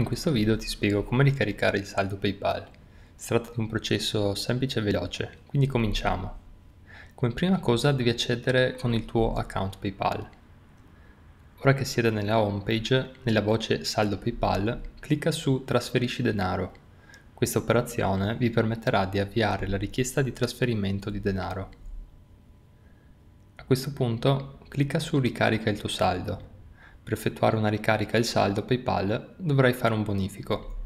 In questo video ti spiego come ricaricare il saldo PayPal. Si tratta di un processo semplice e veloce, quindi cominciamo. Come prima cosa devi accedere con il tuo account PayPal. Ora che siete nella home page, nella voce saldo PayPal, clicca su trasferisci denaro. Questa operazione vi permetterà di avviare la richiesta di trasferimento di denaro. A questo punto clicca su ricarica il tuo saldo per effettuare una ricarica al saldo PayPal dovrai fare un bonifico.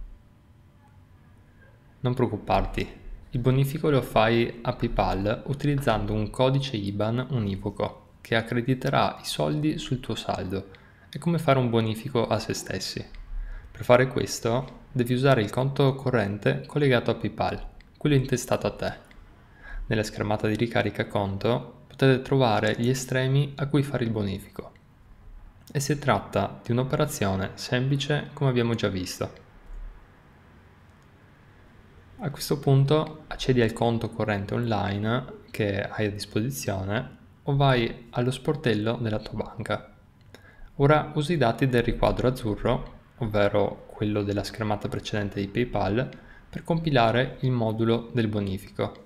Non preoccuparti, il bonifico lo fai a PayPal utilizzando un codice IBAN univoco che accrediterà i soldi sul tuo saldo. È come fare un bonifico a se stessi. Per fare questo devi usare il conto corrente collegato a PayPal, quello intestato a te. Nella schermata di ricarica conto potete trovare gli estremi a cui fare il bonifico e si tratta di un'operazione semplice come abbiamo già visto. A questo punto accedi al conto corrente online che hai a disposizione o vai allo sportello della tua banca. Ora usi i dati del riquadro azzurro, ovvero quello della schermata precedente di PayPal, per compilare il modulo del bonifico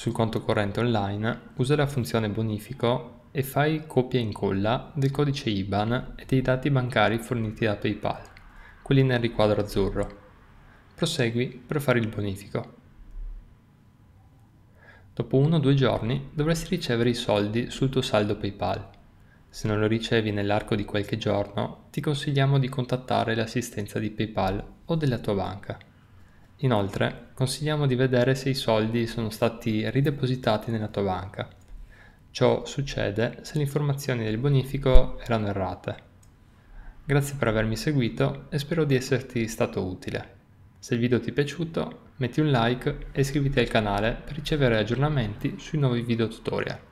sul conto corrente online usa la funzione bonifico e fai copia e incolla del codice IBAN e dei dati bancari forniti da PayPal, quelli nel riquadro azzurro. Prosegui per fare il bonifico. Dopo uno o due giorni dovresti ricevere i soldi sul tuo saldo PayPal. Se non lo ricevi nell'arco di qualche giorno, ti consigliamo di contattare l'assistenza di PayPal o della tua banca. Inoltre, consigliamo di vedere se i soldi sono stati ridepositati nella tua banca. Ciò succede se le informazioni del bonifico erano errate. Grazie per avermi seguito e spero di esserti stato utile. Se il video ti è piaciuto, metti un like e iscriviti al canale per ricevere aggiornamenti sui nuovi video tutorial.